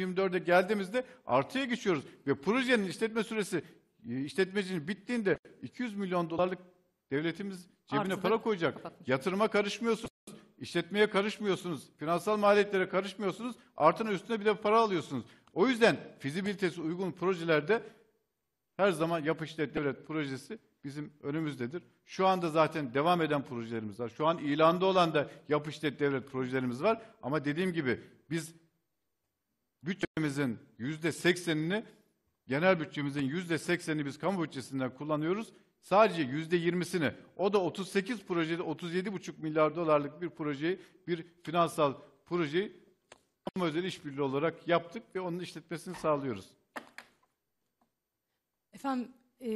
2024'e geldiğimizde artıya geçiyoruz. Ve projenin işletme süresi e, işletmecinin bittiğinde 200 milyon dolarlık devletimiz cebine Artı para koyacak. Kapatmış. Yatırıma karışmıyorsunuz. işletmeye karışmıyorsunuz. Finansal maliyetlere karışmıyorsunuz. artının üstüne bir de para alıyorsunuz. O yüzden fizibilitesi uygun projelerde her zaman yap işlet devlet projesi bizim önümüzdedir. Şu anda zaten devam eden projelerimiz var. Şu an ilanda olan da yap işlet devlet projelerimiz var. Ama dediğim gibi biz bütçemizin yüzde seksenini genel bütçemizin yüzde seksenini biz kamu bütçesinden kullanıyoruz. Sadece yüzde yirmisini o da 38 projede 37 buçuk milyar dolarlık bir projeyi bir finansal projeyi kamu özel işbirliği olarak yaptık ve onun işletmesini sağlıyoruz. Efendim e,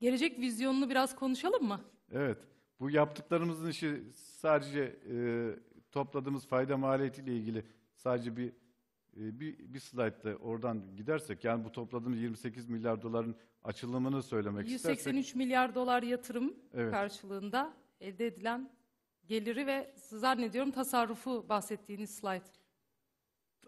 gelecek vizyonunu biraz konuşalım mı? Evet. Bu yaptıklarımızın işi sadece e, topladığımız fayda maliyetiyle ilgili sadece bir ee, bir, bir slide'da oradan gidersek yani bu topladığımız 28 milyar doların açılımını söylemek 183 istersek. 183 milyar dolar yatırım evet. karşılığında elde edilen geliri ve zannediyorum tasarrufu bahsettiğiniz slide.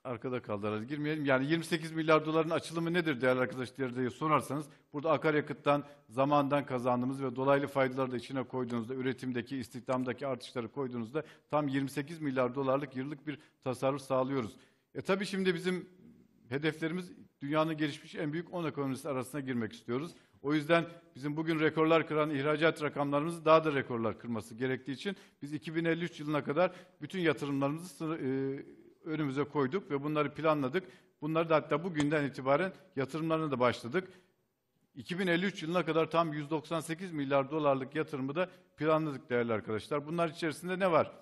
Arkada kaldılar. Girmeyelim. Yani 28 milyar doların açılımı nedir değerli arkadaşlar diye sorarsanız burada akaryakıttan, zamandan kazandığımız ve dolaylı faydaları da içine koyduğunuzda, üretimdeki, istihdamdaki artışları koyduğunuzda tam 28 milyar dolarlık yıllık bir tasarruf sağlıyoruz. E tabii şimdi bizim hedeflerimiz dünyanın gelişmiş en büyük 10 ekonomisi arasına girmek istiyoruz. O yüzden bizim bugün rekorlar kıran ihracat rakamlarımızı daha da rekorlar kırması gerektiği için biz 2053 yılına kadar bütün yatırımlarımızı e, önümüze koyduk ve bunları planladık. Bunları da hatta bugünden itibaren yatırımlarına da başladık. 2053 yılına kadar tam 198 milyar dolarlık yatırımı da planladık değerli arkadaşlar. Bunlar içerisinde ne var?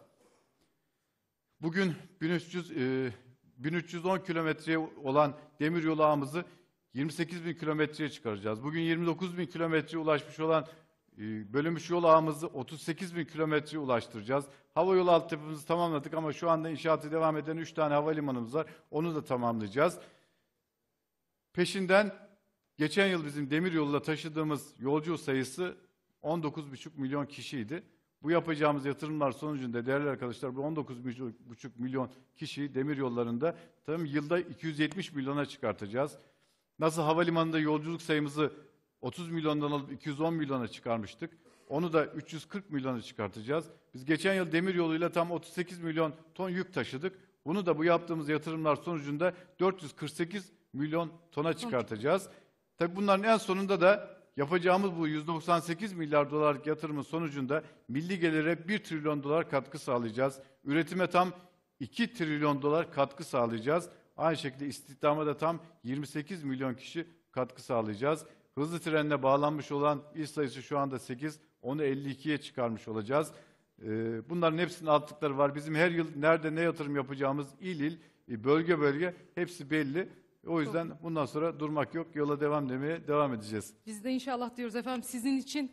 Bugün 1300 e, 1310 kilometreye olan demir yolu ağımızı 28 bin kilometreye çıkaracağız. Bugün 29 bin kilometreye ulaşmış olan e, bölünmüş yol ağımızı 38 bin kilometreye ulaştıracağız. Hava yolu altyapımızı tamamladık ama şu anda inşaatı devam eden 3 tane havalimanımız var. Onu da tamamlayacağız. Peşinden geçen yıl bizim demir yoluyla taşıdığımız yolcu sayısı 19,5 milyon kişiydi. Bu yapacağımız yatırımlar sonucunda değerli arkadaşlar bu 19,5 milyon kişi demir yollarında tam yılda 270 milyona çıkartacağız. Nasıl havalimanında yolculuk sayımızı 30 milyondan alıp 210 milyona çıkarmıştık. Onu da 340 milyona çıkartacağız. Biz geçen yıl demir yoluyla tam 38 milyon ton yük taşıdık. Bunu da bu yaptığımız yatırımlar sonucunda 448 milyon tona çıkartacağız. Tabii bunların en sonunda da yapacağımız bu 198 milyar dolarlık yatırımın sonucunda milli gelire 1 trilyon dolar katkı sağlayacağız. Üretime tam 2 trilyon dolar katkı sağlayacağız. Aynı şekilde istihdama da tam 28 milyon kişi katkı sağlayacağız. Hızlı trenle bağlanmış olan il sayısı şu anda 8, onu 52'ye çıkarmış olacağız. Ee, bunların hepsinin altlıkları var. Bizim her yıl nerede ne yatırım yapacağımız il il, e, bölge bölge hepsi belli. O yüzden Çok. bundan sonra durmak yok. Yola devam demeye devam edeceğiz. Biz de inşallah diyoruz efendim sizin için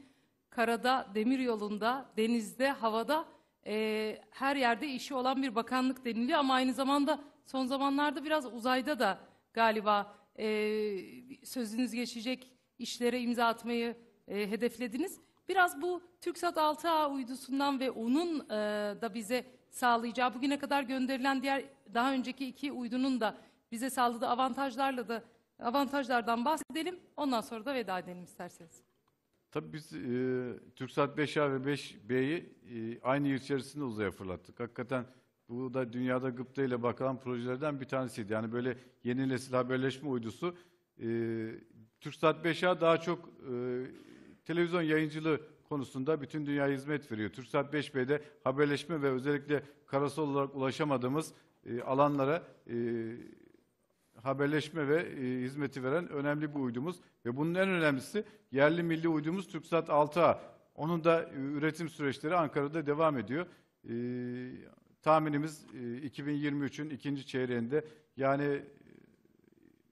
karada, demir yolunda, denizde, havada e, her yerde işi olan bir bakanlık deniliyor. Ama aynı zamanda son zamanlarda biraz uzayda da galiba e, sözünüz geçecek işlere imza atmayı e, hedeflediniz. Biraz bu TürkSat 6A uydusundan ve onun e, da bize sağlayacağı bugüne kadar gönderilen diğer daha önceki iki uydunun da bize sağladığı avantajlarla da avantajlardan bahsedelim. Ondan sonra da veda edelim isterseniz. Tabii biz e, TürkSat 5A ve 5B'yi e, aynı yıl içerisinde uzaya fırlattık. Hakikaten bu da dünyada gıpta ile bakılan projelerden bir tanesiydi. Yani böyle yeni nesil haberleşme uydusu. E, TürkSat 5A daha çok e, televizyon yayıncılığı konusunda bütün dünyaya hizmet veriyor. TürkSat 5B'de haberleşme ve özellikle karasal olarak ulaşamadığımız e, alanlara e, haberleşme ve e, hizmeti veren önemli bir uydumuz ve bunun en önemlisi yerli milli uydumuz TürkSat 6A. Onun da e, üretim süreçleri Ankara'da devam ediyor. E, tahminimiz e, 2023'ün ikinci çeyreğinde yani e,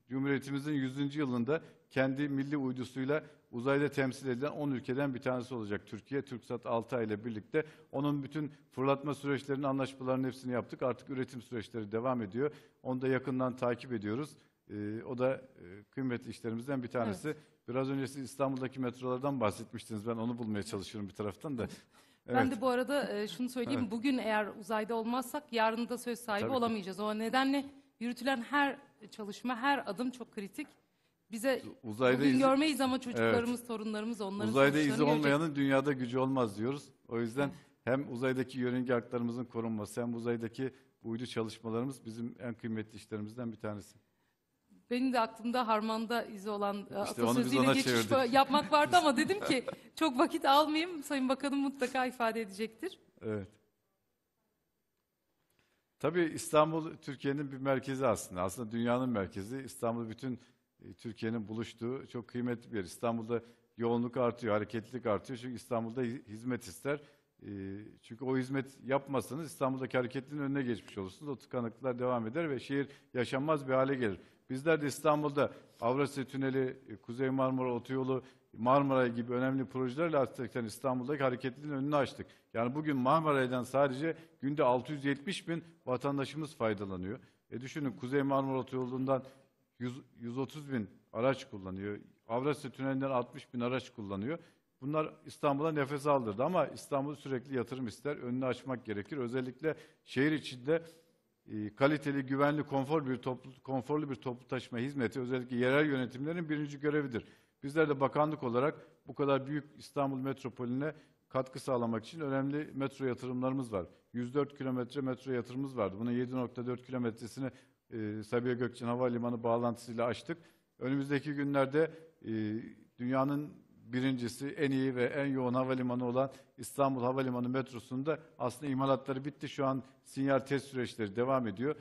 Cumhuriyetimizin 100. yılında kendi milli uydusuyla uzayda temsil edilen 10 ülkeden bir tanesi olacak Türkiye. TürkSat 6 ile birlikte onun bütün fırlatma süreçlerinin anlaşmalarının hepsini yaptık. Artık üretim süreçleri devam ediyor. Onu da yakından takip ediyoruz. Ee, o da e, kıymetli işlerimizden bir tanesi. Evet. Biraz önce siz İstanbul'daki metrolardan bahsetmiştiniz. Ben onu bulmaya çalışıyorum bir taraftan da. Evet. Ben de bu arada e, şunu söyleyeyim. Evet. Bugün eğer uzayda olmazsak yarın da söz sahibi Tabii olamayacağız. Ki. O nedenle yürütülen her çalışma, her adım çok kritik. Bize uzayda bugün iz... görmeyiz ama çocuklarımız, evet. torunlarımız onların Uzayda izi olmayanın görecek. dünyada gücü olmaz diyoruz. O yüzden hem uzaydaki yörünge haklarımızın korunması hem uzaydaki uydu çalışmalarımız bizim en kıymetli işlerimizden bir tanesi. Benim de aklımda harmanda izi olan e, işte atasözüyle geçiş çevirdik. yapmak vardı ama dedim ki çok vakit almayayım. Sayın Bakanım mutlaka ifade edecektir. Evet. Tabii İstanbul Türkiye'nin bir merkezi aslında. Aslında dünyanın merkezi. İstanbul bütün e, Türkiye'nin buluştuğu çok kıymetli bir yer. İstanbul'da yoğunluk artıyor, hareketlilik artıyor. Çünkü İstanbul'da hizmet ister. E, çünkü o hizmet yapmasanız İstanbul'daki hareketliliğin önüne geçmiş olursunuz. O tıkanıklıklar devam eder ve şehir yaşanmaz bir hale gelir. Bizler de İstanbul'da Avrasya Tüneli, e, Kuzey Marmara Otoyolu, Marmara gibi önemli projelerle hakikaten İstanbul'daki hareketliliğin önünü açtık. Yani bugün Marmara'dan sadece günde 670 bin vatandaşımız faydalanıyor. E düşünün Kuzey Marmara Otoyolu'ndan 100, 130 bin araç kullanıyor. Avrasya Tüneli'nden 60 bin araç kullanıyor. Bunlar İstanbul'a nefes aldırdı ama İstanbul sürekli yatırım ister. Önünü açmak gerekir. Özellikle şehir içinde e, kaliteli, güvenli, konfor bir toplu, konforlu bir toplu taşıma hizmeti özellikle yerel yönetimlerin birinci görevidir. Bizler de bakanlık olarak bu kadar büyük İstanbul metropoline katkı sağlamak için önemli metro yatırımlarımız var. 104 kilometre metro yatırımımız vardı. Bunun 7.4 kilometresini e, Sabiha Gökçen Havalimanı bağlantısıyla açtık. Önümüzdeki günlerde e, dünyanın birincisi, en iyi ve en yoğun havalimanı olan İstanbul Havalimanı metrosunda aslında imalatları bitti. Şu an sinyal test süreçleri devam ediyor.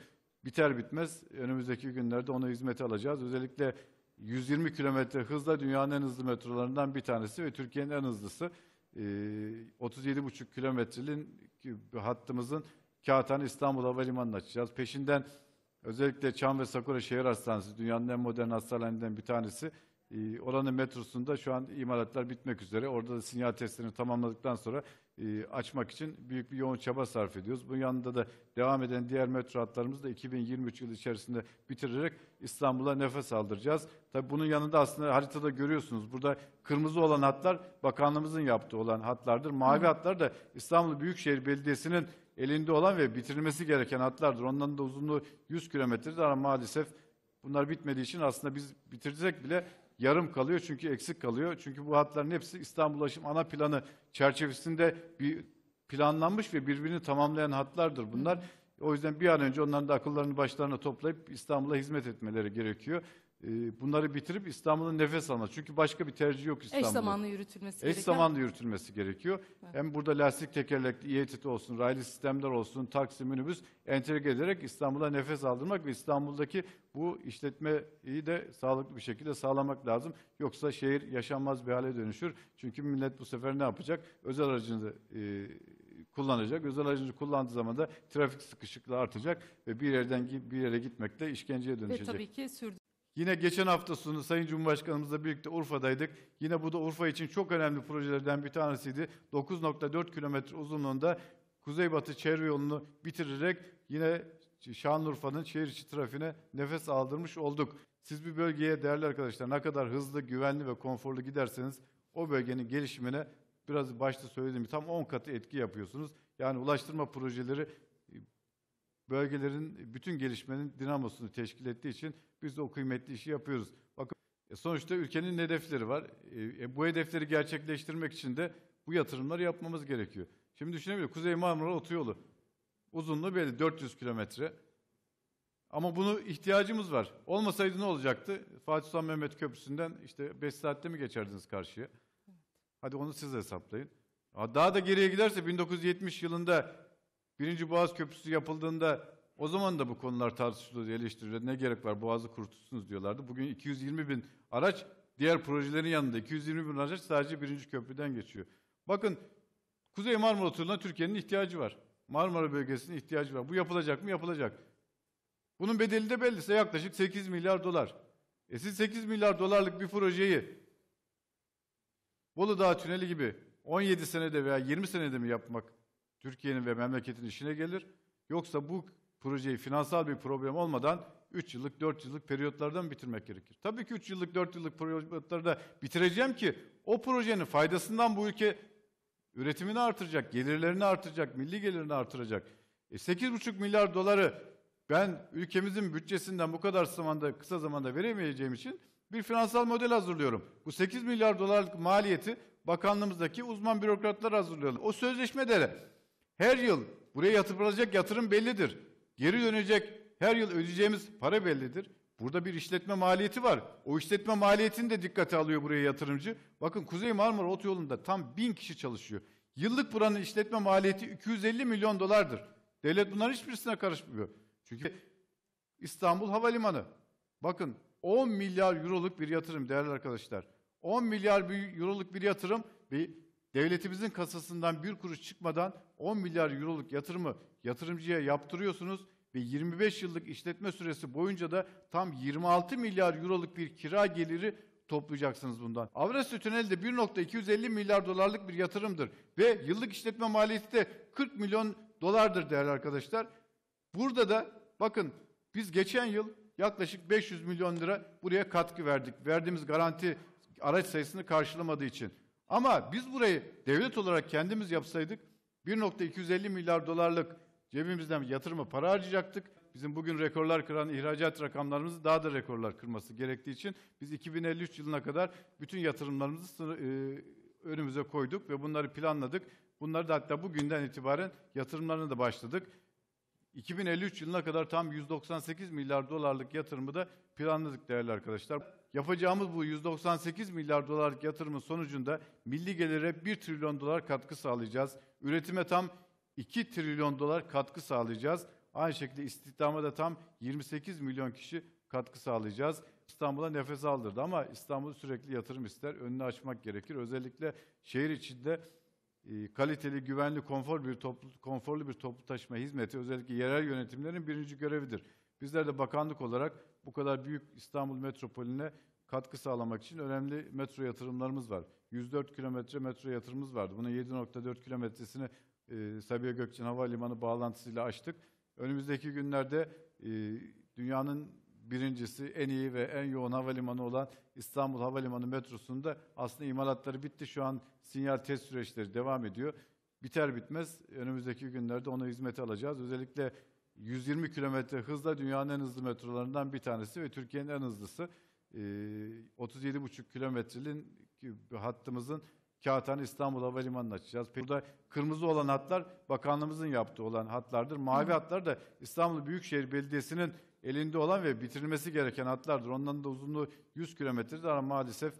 Biter bitmez önümüzdeki günlerde ona hizmete alacağız. Özellikle 120 kilometre hızla dünyanın en hızlı metrolarından bir tanesi ve Türkiye'nin en hızlısı. 37,5 ee, kilometrelik hattımızın Kağıthane İstanbul Havalimanı'nı açacağız. Peşinden Özellikle Çam ve Sakura Şehir Hastanesi dünyanın en modern hastanelerinden bir tanesi. E, oranın metrosunda şu an imalatlar bitmek üzere. Orada da sinyal testlerini tamamladıktan sonra e, açmak için büyük bir yoğun çaba sarf ediyoruz. bu yanında da devam eden diğer metro hatlarımızı da 2023 yılı içerisinde bitirerek İstanbul'a nefes aldıracağız. Tabi bunun yanında aslında haritada görüyorsunuz. Burada kırmızı olan hatlar bakanlığımızın yaptığı olan hatlardır. Mavi Hı. hatlar da İstanbul Büyükşehir Belediyesi'nin elinde olan ve bitirilmesi gereken hatlardır. Ondan da uzunluğu 100 kilometredir ama maalesef bunlar bitmediği için aslında biz bitirecek bile yarım kalıyor çünkü eksik kalıyor. Çünkü bu hatların hepsi İstanbul Ulaşım Ana Planı çerçevesinde bir planlanmış ve birbirini tamamlayan hatlardır bunlar. O yüzden bir an önce onların da akıllarını başlarına toplayıp İstanbul'a hizmet etmeleri gerekiyor. Ee, bunları bitirip İstanbul'a nefes alma. Çünkü başka bir tercih yok İstanbul'da. Eş zamanlı yürütülmesi Eş zamanlı yürütülmesi gerekiyor. Evet. Hem burada lastik tekerlekli İETT olsun, raylı sistemler olsun, taksi, minibüs entegre ederek İstanbul'a nefes aldırmak ve İstanbul'daki bu işletmeyi de sağlıklı bir şekilde sağlamak lazım. Yoksa şehir yaşanmaz bir hale dönüşür. Çünkü millet bu sefer ne yapacak? Özel aracını e, kullanacak. Özel aracını kullandığı zaman da trafik sıkışıklığı artacak ve bir yerden bir yere gitmek de işkenceye dönüşecek. Ve tabii ki sürdürülebilir Yine geçen hafta sonu Sayın Cumhurbaşkanımızla birlikte Urfa'daydık. Yine bu da Urfa için çok önemli projelerden bir tanesiydi. 9.4 kilometre uzunluğunda Kuzeybatı çevre yolunu bitirerek yine Şanlıurfa'nın şehir içi trafiğine nefes aldırmış olduk. Siz bir bölgeye değerli arkadaşlar ne kadar hızlı, güvenli ve konforlu giderseniz o bölgenin gelişimine biraz başta söylediğim tam 10 katı etki yapıyorsunuz. Yani ulaştırma projeleri bölgelerin bütün gelişmenin dinamosunu teşkil ettiği için biz de o kıymetli işi yapıyoruz. Bakın e, sonuçta ülkenin hedefleri var. E, e, bu hedefleri gerçekleştirmek için de bu yatırımları yapmamız gerekiyor. Şimdi düşünebiliyor Kuzey Marmara Otoyolu uzunluğu belli 400 kilometre. Ama bunu ihtiyacımız var. Olmasaydı ne olacaktı? Fatih Sultan Mehmet Köprüsü'nden işte 5 saatte mi geçerdiniz karşıya? Hadi onu siz hesaplayın. Daha da geriye giderse 1970 yılında Birinci Boğaz Köprüsü yapıldığında o zaman da bu konular tartışılıyordu, eleştirildi. Ne gerek var Boğaz'ı kurtulsunuz diyorlardı. Bugün 220 bin araç diğer projelerin yanında. 220 bin araç sadece birinci köprüden geçiyor. Bakın Kuzey Marmara turuna Türkiye'nin ihtiyacı var. Marmara bölgesinin ihtiyacı var. Bu yapılacak mı? Yapılacak. Bunun bedeli de belli. Yaklaşık 8 milyar dolar. E siz 8 milyar dolarlık bir projeyi Bolu Dağı Tüneli gibi 17 senede veya 20 senede mi yapmak Türkiye'nin ve memleketin işine gelir. Yoksa bu projeyi finansal bir problem olmadan 3 yıllık, 4 yıllık periyotlardan bitirmek gerekir. Tabii ki 3 yıllık, 4 yıllık periyotları da bitireceğim ki o projenin faydasından bu ülke üretimini artıracak, gelirlerini artıracak, milli gelirini artıracak. E 8,5 milyar doları ben ülkemizin bütçesinden bu kadar zamanda, kısa zamanda veremeyeceğim için bir finansal model hazırlıyorum. Bu 8 milyar dolarlık maliyeti bakanlığımızdaki uzman bürokratlar hazırlıyorlar. O sözleşme de her yıl buraya yatırılacak yatırım bellidir. Geri dönecek her yıl ödeyeceğimiz para bellidir. Burada bir işletme maliyeti var. O işletme maliyetini de dikkate alıyor buraya yatırımcı. Bakın Kuzey Marmara Otoyolu'nda tam bin kişi çalışıyor. Yıllık buranın işletme maliyeti 250 milyon dolardır. Devlet bunların hiçbirisine karışmıyor. Çünkü İstanbul Havalimanı. Bakın 10 milyar euroluk bir yatırım değerli arkadaşlar. 10 milyar euroluk bir yatırım bir devletimizin kasasından bir kuruş çıkmadan 10 milyar euroluk yatırımı yatırımcıya yaptırıyorsunuz ve 25 yıllık işletme süresi boyunca da tam 26 milyar euroluk bir kira geliri toplayacaksınız bundan. Avrasya Tüneli de 1.250 milyar dolarlık bir yatırımdır ve yıllık işletme maliyeti de 40 milyon dolardır değerli arkadaşlar. Burada da bakın biz geçen yıl yaklaşık 500 milyon lira buraya katkı verdik. Verdiğimiz garanti araç sayısını karşılamadığı için. Ama biz burayı devlet olarak kendimiz yapsaydık 1.250 milyar dolarlık cebimizden yatırıma para harcayacaktık. Bizim bugün rekorlar kıran ihracat rakamlarımızı daha da rekorlar kırması gerektiği için biz 2053 yılına kadar bütün yatırımlarımızı e, önümüze koyduk ve bunları planladık. Bunları da hatta bugünden itibaren yatırımlarını da başladık. 2053 yılına kadar tam 198 milyar dolarlık yatırımı da planladık değerli arkadaşlar. Yapacağımız bu 198 milyar dolarlık yatırımın sonucunda milli gelire 1 trilyon dolar katkı sağlayacağız. Üretime tam 2 trilyon dolar katkı sağlayacağız. Aynı şekilde istihdama da tam 28 milyon kişi katkı sağlayacağız. İstanbul'a nefes aldırdı ama İstanbul sürekli yatırım ister. Önünü açmak gerekir. Özellikle şehir içinde e, kaliteli, güvenli, konfor bir toplu, konforlu bir toplu taşıma hizmeti özellikle yerel yönetimlerin birinci görevidir. Bizler de bakanlık olarak bu kadar büyük İstanbul metropoline katkı sağlamak için önemli metro yatırımlarımız var. 104 kilometre metro yatırımımız vardı. Bunun 7.4 kilometresini e, Sabiha Gökçen Havalimanı bağlantısıyla açtık. Önümüzdeki günlerde e, dünyanın Birincisi en iyi ve en yoğun havalimanı olan İstanbul Havalimanı metrosunda aslında imalatları bitti. Şu an sinyal test süreçleri devam ediyor. Biter bitmez önümüzdeki günlerde onu hizmete alacağız. Özellikle 120 kilometre hızla dünyanın en hızlı metrolarından bir tanesi ve Türkiye'nin en hızlısı. 37,5 ee, kilometrenin hattımızın Kağıthane İstanbul Havalimanı'nı açacağız. Burada kırmızı olan hatlar bakanlığımızın yaptığı olan hatlardır. Mavi hatlar da İstanbul Büyükşehir Belediyesi'nin elinde olan ve bitirilmesi gereken hatlardır. Ondan da uzunluğu 100 kilometredir ama maalesef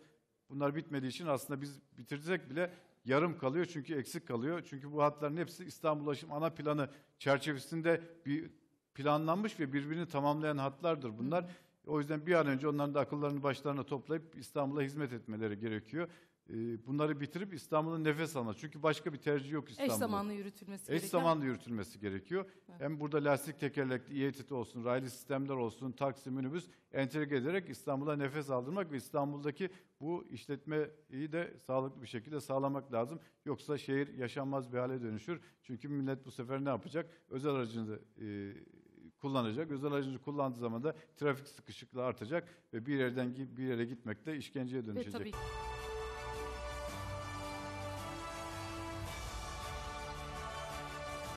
bunlar bitmediği için aslında biz bitirecek bile yarım kalıyor çünkü eksik kalıyor. Çünkü bu hatların hepsi İstanbul Ulaşım Ana Planı çerçevesinde bir planlanmış ve birbirini tamamlayan hatlardır bunlar. O yüzden bir an önce onların da akıllarını başlarına toplayıp İstanbul'a hizmet etmeleri gerekiyor. Ee, bunları bitirip İstanbul'a nefes alma Çünkü başka bir tercih yok İstanbul'un. Eş zamanlı yürütülmesi gerekiyor. Eş zamanlı yürütülmesi gerekiyor. Evet. Hem burada lastik tekerlekli İETT olsun, raylı sistemler olsun, taksi, minibüs entegre ederek İstanbul'a nefes aldırmak ve İstanbul'daki bu işletmeyi de sağlıklı bir şekilde sağlamak lazım. Yoksa şehir yaşanmaz bir hale dönüşür. Çünkü millet bu sefer ne yapacak? Özel aracını e, kullanacak. Özel aracını kullandığı zaman da trafik sıkışıklığı artacak ve bir yerden bir yere gitmek de işkenceye dönüşecek. Ve tabii.